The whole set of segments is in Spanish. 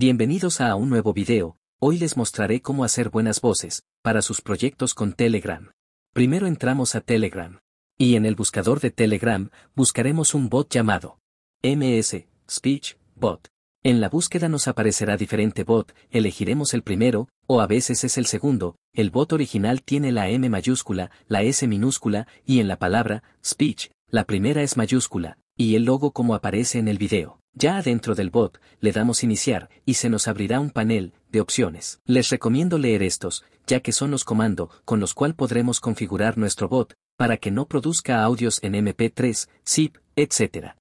Bienvenidos a un nuevo video, hoy les mostraré cómo hacer buenas voces, para sus proyectos con Telegram. Primero entramos a Telegram. Y en el buscador de Telegram, buscaremos un bot llamado MS, Speech, Bot. En la búsqueda nos aparecerá diferente bot, elegiremos el primero, o a veces es el segundo, el bot original tiene la M mayúscula, la S minúscula, y en la palabra, Speech, la primera es mayúscula, y el logo como aparece en el video. Ya adentro del bot, le damos iniciar y se nos abrirá un panel de opciones. Les recomiendo leer estos, ya que son los comandos con los cuales podremos configurar nuestro bot para que no produzca audios en MP3, zip, etc.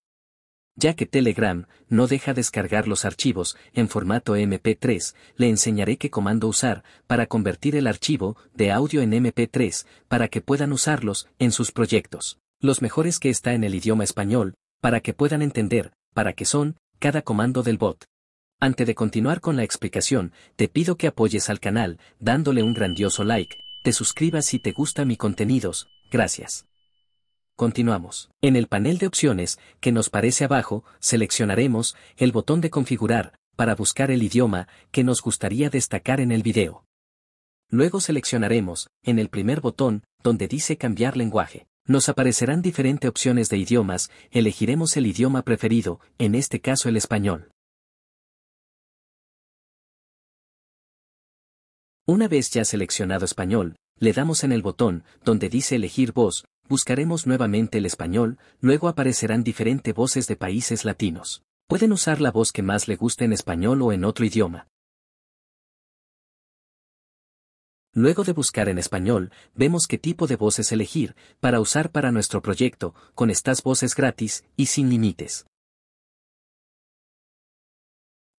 Ya que Telegram no deja descargar los archivos en formato MP3, le enseñaré qué comando usar para convertir el archivo de audio en MP3 para que puedan usarlos en sus proyectos. Los mejores que está en el idioma español, para que puedan entender para qué son, cada comando del bot. Antes de continuar con la explicación, te pido que apoyes al canal, dándole un grandioso like, te suscribas si te gusta mi contenidos, gracias. Continuamos. En el panel de opciones, que nos parece abajo, seleccionaremos el botón de configurar, para buscar el idioma que nos gustaría destacar en el video. Luego seleccionaremos, en el primer botón, donde dice cambiar lenguaje nos aparecerán diferentes opciones de idiomas, elegiremos el idioma preferido, en este caso el español. Una vez ya seleccionado español, le damos en el botón, donde dice elegir voz, buscaremos nuevamente el español, luego aparecerán diferentes voces de países latinos. Pueden usar la voz que más le guste en español o en otro idioma. Luego de buscar en español, vemos qué tipo de voces elegir para usar para nuestro proyecto, con estas voces gratis y sin límites.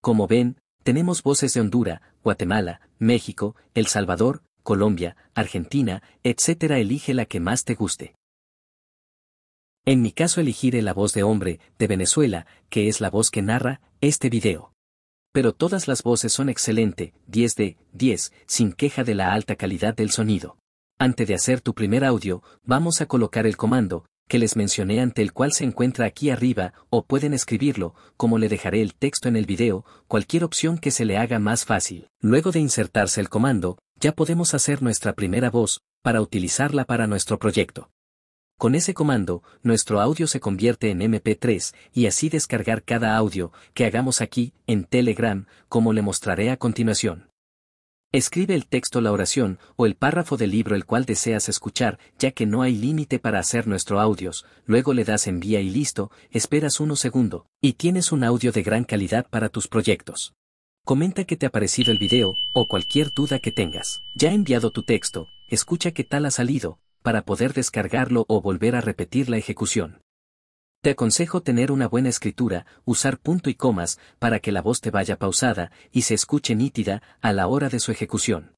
Como ven, tenemos voces de Honduras, Guatemala, México, El Salvador, Colombia, Argentina, etc. Elige la que más te guste. En mi caso elegiré la voz de hombre, de Venezuela, que es la voz que narra este video pero todas las voces son excelente, 10 de 10, sin queja de la alta calidad del sonido. Antes de hacer tu primer audio, vamos a colocar el comando, que les mencioné ante el cual se encuentra aquí arriba, o pueden escribirlo, como le dejaré el texto en el video, cualquier opción que se le haga más fácil. Luego de insertarse el comando, ya podemos hacer nuestra primera voz, para utilizarla para nuestro proyecto. Con ese comando, nuestro audio se convierte en MP3 y así descargar cada audio que hagamos aquí en Telegram, como le mostraré a continuación. Escribe el texto, la oración o el párrafo del libro el cual deseas escuchar, ya que no hay límite para hacer nuestros audios, luego le das envía y listo, esperas uno segundo y tienes un audio de gran calidad para tus proyectos. Comenta qué te ha parecido el video o cualquier duda que tengas. Ya he enviado tu texto, escucha qué tal ha salido, para poder descargarlo o volver a repetir la ejecución. Te aconsejo tener una buena escritura, usar punto y comas, para que la voz te vaya pausada y se escuche nítida a la hora de su ejecución.